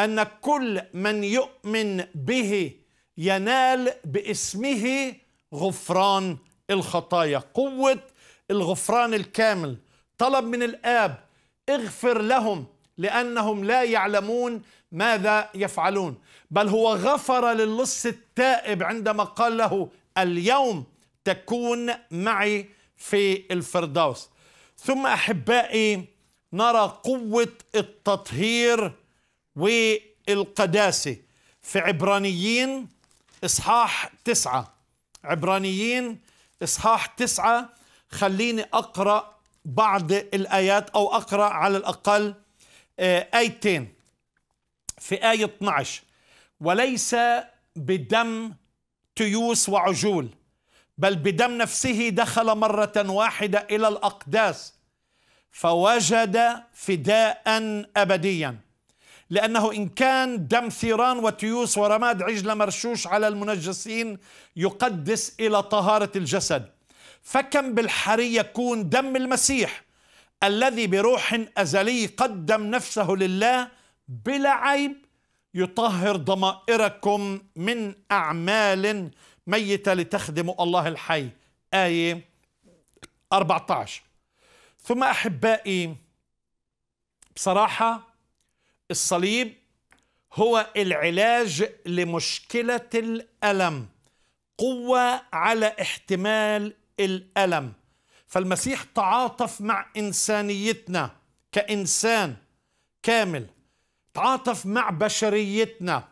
أن كل من يؤمن به ينال باسمه غفران الخطايا قوة الغفران الكامل طلب من الآب اغفر لهم لأنهم لا يعلمون ماذا يفعلون بل هو غفر للص التائب عندما قال له اليوم تكون معي في الفردوس ثم أحبائي نرى قوة التطهير والقداسة في عبرانيين إصحاح تسعة عبرانيين إصحاح تسعة خليني أقرأ بعض الآيات أو أقرأ على الأقل آه، آيتين في آية 12 وليس بدم تيوس وعجول بل بدم نفسه دخل مرة واحدة إلى الأقداس فوجد فداء أبدياً لأنه إن كان دم ثيران وتيوس ورماد عجلة مرشوش على المنجسين يقدس إلى طهارة الجسد فكم بالحري يكون دم المسيح الذي بروح أزلي قدم نفسه لله بلا عيب يطهر ضمائركم من أعمال ميتة لتخدموا الله الحي آية 14 ثم أحبائي بصراحة الصليب هو العلاج لمشكلة الألم قوة على احتمال الألم فالمسيح تعاطف مع إنسانيتنا كإنسان كامل تعاطف مع بشريتنا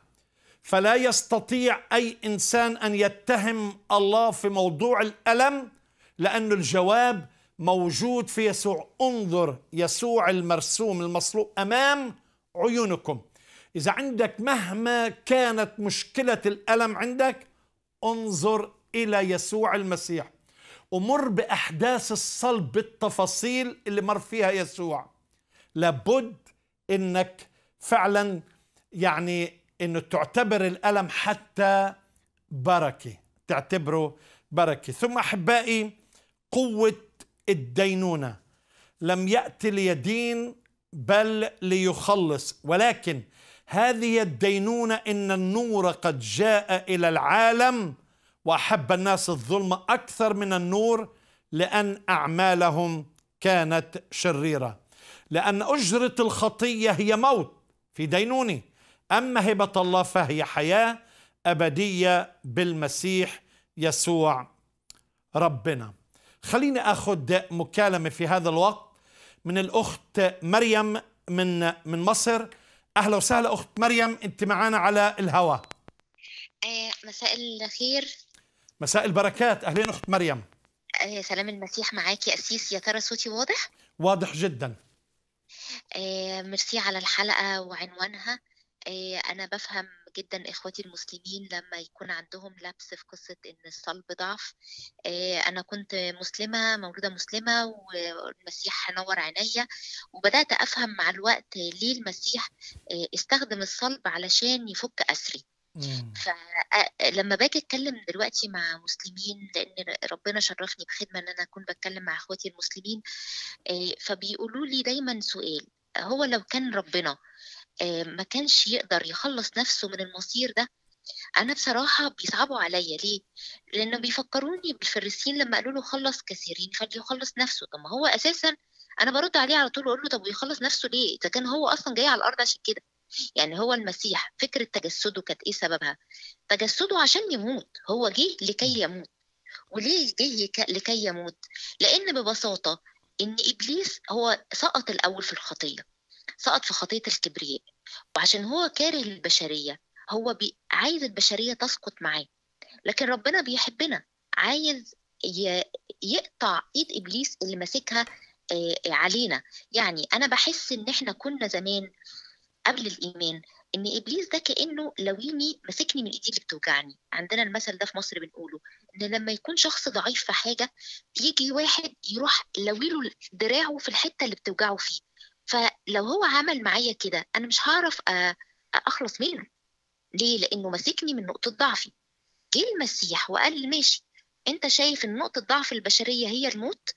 فلا يستطيع أي إنسان أن يتهم الله في موضوع الألم لأن الجواب موجود في يسوع انظر يسوع المرسوم المصلوب أمام عيونكم إذا عندك مهما كانت مشكلة الألم عندك انظر إلى يسوع المسيح ومر بأحداث الصلب بالتفاصيل اللي مر فيها يسوع لابد إنك فعلا يعني إنه تعتبر الألم حتى بركة تعتبره بركة ثم أحبائي قوة الدينونة لم يأتي ليدين بل ليخلص ولكن هذه الدينونة إن النور قد جاء إلى العالم وأحب الناس الظلم أكثر من النور لأن أعمالهم كانت شريرة لأن أجرة الخطية هي موت في دينونة أما هبة الله فهي حياة أبدية بالمسيح يسوع ربنا خليني أخذ مكالمة في هذا الوقت من الاخت مريم من من مصر اهلا وسهلا اخت مريم انت معانا على الهوا آه، مساء الخير مساء البركات اهلين اخت مريم آه، سلام المسيح معاك يا اسيس يا ترى صوتي واضح واضح جدا آه، ميرسي على الحلقه وعنوانها انا بفهم جدا اخواتي المسلمين لما يكون عندهم لبس في قصه ان الصلب ضعف آه، انا كنت مسلمه مولوده مسلمه والمسيح نور عينيا وبدات افهم مع الوقت ليه المسيح آه، استخدم الصلب علشان يفك اسري فلما آه، باجي اتكلم دلوقتي مع مسلمين لان ربنا شرفني بخدمه ان انا اكون بتكلم مع اخواتي المسلمين فبيقولوا لي دايما سؤال هو لو كان ربنا آه، ما كانش يقدر يخلص نفسه من المصير ده انا بصراحه بيصعبوا عليا ليه لانه بيفكروني بالفريسين لما قالوا له خلص كثيرين يخلص نفسه طب ما هو اساسا انا برد عليه على طول واقول له طب ويخلص نفسه ليه اذا كان هو اصلا جاي على الارض عشان كده يعني هو المسيح فكره تجسده كانت ايه سببها تجسده عشان يموت هو جه لكي يموت وليه جه لكي يموت لان ببساطه ان ابليس هو سقط الاول في الخطيه سقط في خطية الكبرياء وعشان هو كاره البشرية هو بي... عايز البشرية تسقط معاه لكن ربنا بيحبنا عايز يقطع ايد ابليس اللي ماسكها آه، علينا يعني انا بحس ان احنا كنا زمان قبل الايمان ان ابليس ده كانه لويني ماسكني من ايدي اللي بتوجعني عندنا المثل ده في مصر بنقوله ان لما يكون شخص ضعيف في حاجه يجي واحد يروح لويله دراعه في الحته اللي بتوجعه فيه فلو هو عمل معايا كده انا مش هعرف اخلص منه ليه لانه ماسكني من نقطه ضعفي جه المسيح وقال لي ماشي انت شايف ان نقطه ضعف البشريه هي الموت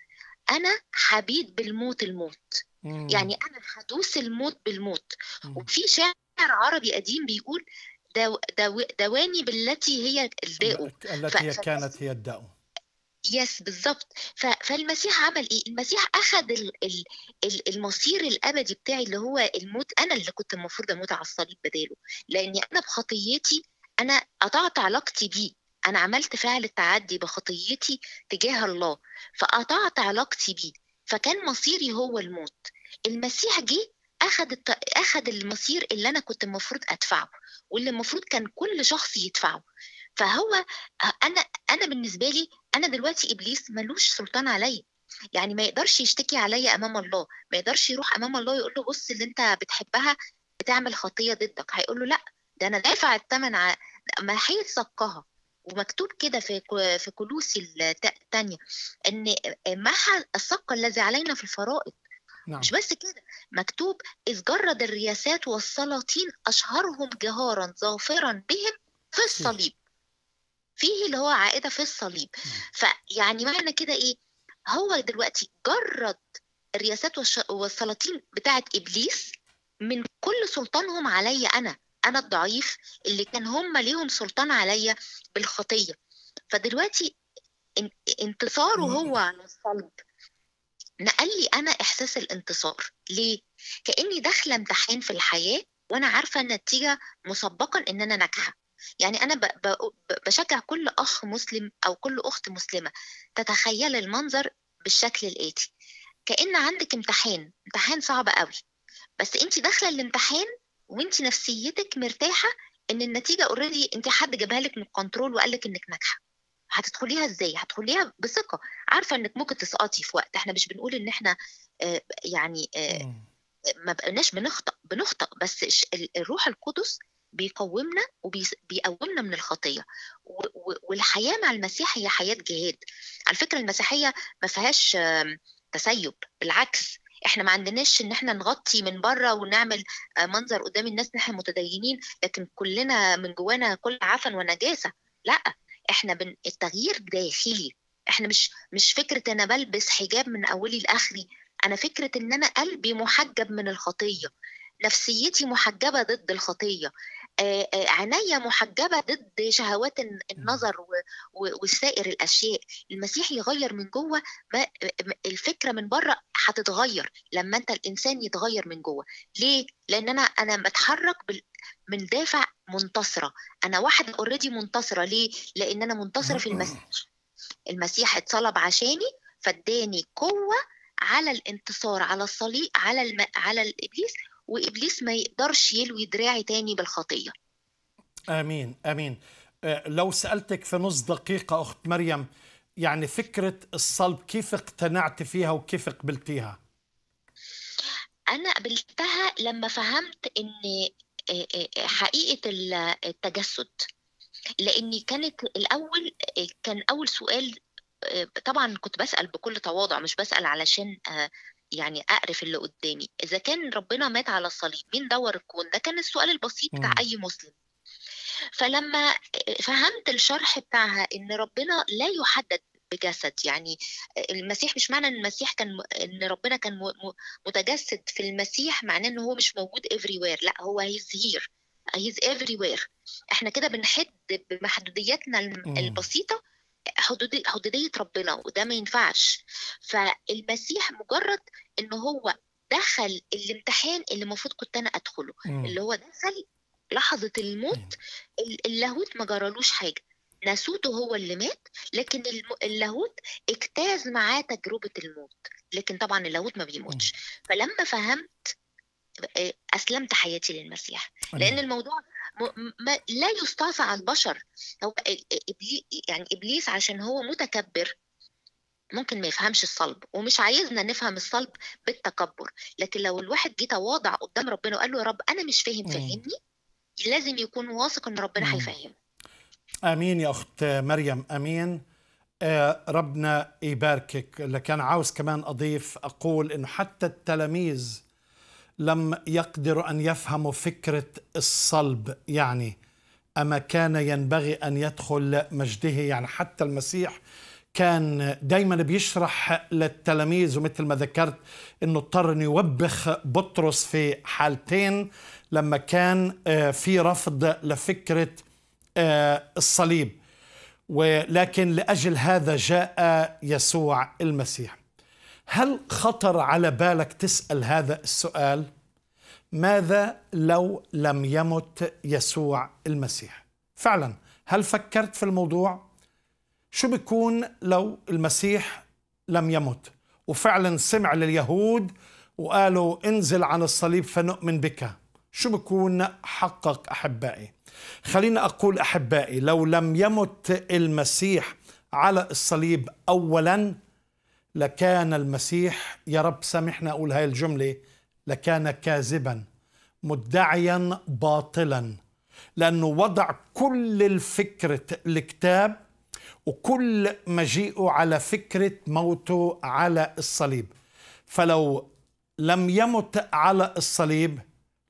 انا حبيت بالموت الموت مم. يعني انا هدوس الموت بالموت مم. وفي شاعر عربي قديم بيقول دو دو دواني بالتي هي الداء التي ف... كانت هي الداء يس بالظبط فالمسيح عمل ايه المسيح اخذ المصير الابدي بتاعي اللي هو الموت انا اللي كنت المفروض اموت على الصليب بداله لاني انا بخطيتي انا قطعت علاقتي بيه انا عملت فعل التعدي بخطيتي تجاه الله فقطعت علاقتي بيه فكان مصيري هو الموت المسيح جه اخذ الت... اخذ المصير اللي انا كنت المفروض ادفعه واللي المفروض كان كل شخص يدفعه فهو آه، انا انا بالنسبه لي انا دلوقتي ابليس ملوش سلطان عليا يعني ما يقدرش يشتكي عليا امام الله ما يقدرش يروح امام الله يقول له بص اللي انت بتحبها بتعمل خطيه ضدك هيقول له لا ده انا دافع الثمن ع... محيط صدقها ومكتوب كده في في كلوسي الثانيه ان آه، محى الصدق الذي علينا في الفرائض نعم. مش بس كده مكتوب إذ جرد الرياسات والسلاطين أشهرهم جهارا ظافرا بهم في الصليب فيه اللي هو عائدة في الصليب فيعني معنى كده إيه هو دلوقتي جرد الرياسات والسلاطين بتاعة إبليس من كل سلطانهم عليا أنا أنا الضعيف اللي كان هم ليهم سلطان عليا بالخطية فدلوقتي انتصاره هو على الصلب نقل لي انا احساس الانتصار ليه كاني داخله امتحان في الحياه وانا عارفه النتيجه مسبقا ان انا ناجحه يعني أنا بشجع كل أخ مسلم أو كل أخت مسلمة تتخيل المنظر بالشكل الآتي كأن عندك امتحان امتحان صعب قوي بس أنت داخلة الامتحان وأنت نفسيتك مرتاحة إن النتيجة اوريدي أنت حد جابها لك من الكنترول وقال لك إنك ناجحة هتدخليها ازاي هتدخليها بثقه عارفه انك ممكن تسقطي في وقت احنا مش بنقول ان احنا آه، يعني آه، ما بقناش بنخطأ بنخطأ بس الروح القدس بيقومنا وبيقومنا من الخطيه والحياه مع المسيح هي حياه جهاد على فكره المسيحيه ما فيهاش تسيب بالعكس احنا ما عندناش ان احنا نغطي من بره ونعمل آه، منظر قدام الناس ان احنا متدينين لكن كلنا من جوانا كل عفن ونجاسه لا احنا بن... التغيير داخلي احنا مش مش فكره انا بلبس حجاب من اولي لاخري انا فكره ان انا قلبي محجب من الخطيه نفسيتي محجبه ضد الخطيه عناية محجبة ضد شهوات إمم. النظر وسائر الأشياء المسيح يغير من جوه ما الفكرة من بره هتتغير لما أنت الإنسان يتغير من جوه ليه؟ لأن أنا أنا بتحرك من دافع منتصرة أنا واحدة اوريدي منتصرة ليه؟ لأن أنا منتصرة في إمم. المسيح المسيح اتصلب عشاني فاداني قوة على الانتصار على الصليب على الم... على الابليس وابليس ما يقدرش يلوي دراعي تاني بالخطيه امين امين آه، لو سالتك في نص دقيقه اخت مريم يعني فكره الصلب كيف اقتنعت فيها وكيف قبلتيها انا قبلتها لما فهمت ان آه، آه، حقيقه التجسد لاني كانت الاول كان اول سؤال طبعا كنت بسال بكل تواضع مش بسال علشان يعني اقرف اللي قدامي اذا كان ربنا مات على الصليب مين دور الكون ده كان السؤال البسيط بتاع اي مسلم فلما فهمت الشرح بتاعها ان ربنا لا يحدد بجسد يعني المسيح مش معنى ان المسيح كان ان ربنا كان متجسد في المسيح معناه ان هو مش موجود وير لا هو هيز هير هيز وير احنا كده بنحد بمحدودياتنا البسيطه حدودية ربنا وده ما ينفعش فالمسيح مجرد ان هو دخل الامتحان اللي المفروض كنت انا ادخله مم. اللي هو دخل لحظة الموت اللاهوت ما جرالوش حاجة ناسوته هو اللي مات لكن اللاهوت اجتاز معاه تجربة الموت لكن طبعا اللاهوت ما بيموتش فلما فهمت آه، اسلمت حياتي للمسيح لان الموضوع ما لا يستعصى على البشر هو يعني ابليس عشان هو متكبر ممكن ما يفهمش الصلب ومش عايزنا نفهم الصلب بالتكبر لكن لو الواحد جه تواضع قدام ربنا وقال له يا رب انا مش فاهم فهمني لازم يكون واثق ان ربنا هيفهمه امين يا اخت مريم امين آه، ربنا يباركك لكن عاوز كمان اضيف اقول انه حتى التلاميذ لم يقدروا ان يفهموا فكره الصلب يعني اما كان ينبغي ان يدخل مجده يعني حتى المسيح كان دايما بيشرح للتلاميذ ومثل ما ذكرت انه اضطر انه يوبخ بطرس في حالتين لما كان آه، في رفض لفكره آه، الصليب ولكن لاجل هذا جاء يسوع المسيح هل خطر على بالك تسال هذا السؤال ماذا لو لم يمت يسوع المسيح فعلا هل فكرت في الموضوع شو بيكون لو المسيح لم يمت وفعلا سمع لليهود وقالوا انزل عن الصليب فنؤمن بك شو بكون حقق احبائي خلينا اقول احبائي لو لم يمت المسيح على الصليب اولا لكان المسيح يا رب سامحنا أقول هاي الجملة لكان كاذبا مدعيا باطلا لأنه وضع كل الفكرة الكتاب وكل مجيئه على فكرة موته على الصليب فلو لم يمت على الصليب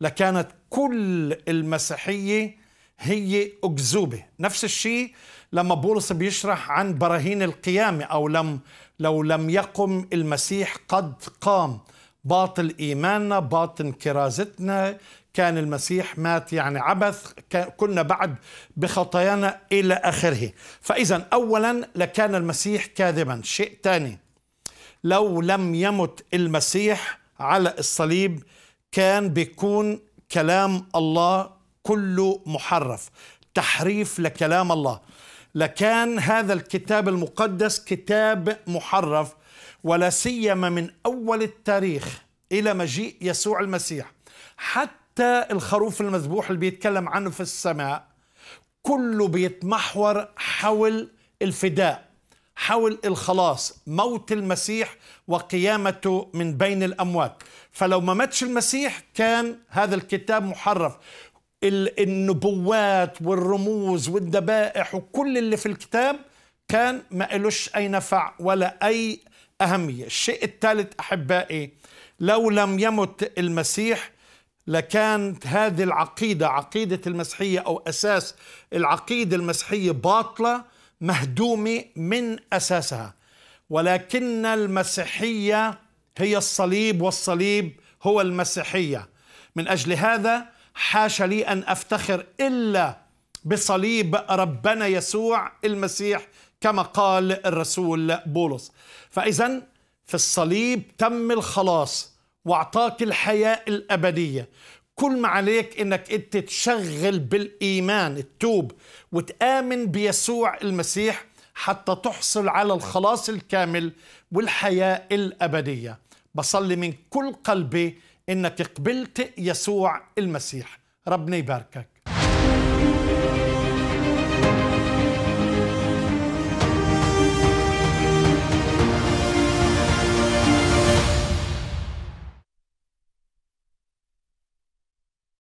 لكانت كل المسيحية هي أكذوبة نفس الشيء لما بولس بيشرح عن براهين القيامة أو لم لو لم يقم المسيح قد قام باطل إيماننا باطن كرازتنا كان المسيح مات يعني عبث كنا بعد بخطايانا إلى آخره فإذا أولا لكان المسيح كاذبا شيء ثاني لو لم يمت المسيح على الصليب كان بيكون كلام الله كله محرف تحريف لكلام الله لكان هذا الكتاب المقدس كتاب محرف ولا سيما من اول التاريخ الى مجيء يسوع المسيح حتى الخروف المذبوح اللي بيتكلم عنه في السماء كله بيتمحور حول الفداء حول الخلاص موت المسيح وقيامته من بين الاموات فلو ما ماتش المسيح كان هذا الكتاب محرف النبوات والرموز والذبائح وكل اللي في الكتاب كان ما إلوش أي نفع ولا أي أهمية الشيء الثالث أحبائي لو لم يمت المسيح لكانت هذه العقيدة عقيدة المسيحية أو أساس العقيدة المسيحية باطلة مهدومة من أساسها ولكن المسيحية هي الصليب والصليب هو المسيحية من أجل هذا حاش لي أن أفتخر إلا بصليب ربنا يسوع المسيح كما قال الرسول بولس فإذا في الصليب تم الخلاص واعطاك الحياة الأبدية كل ما عليك انك انت تشغل بالايمان التوب وتامن بيسوع المسيح حتى تحصل على الخلاص الكامل والحياه الابديه بصلي من كل قلبي انك قبلت يسوع المسيح ربنا يباركك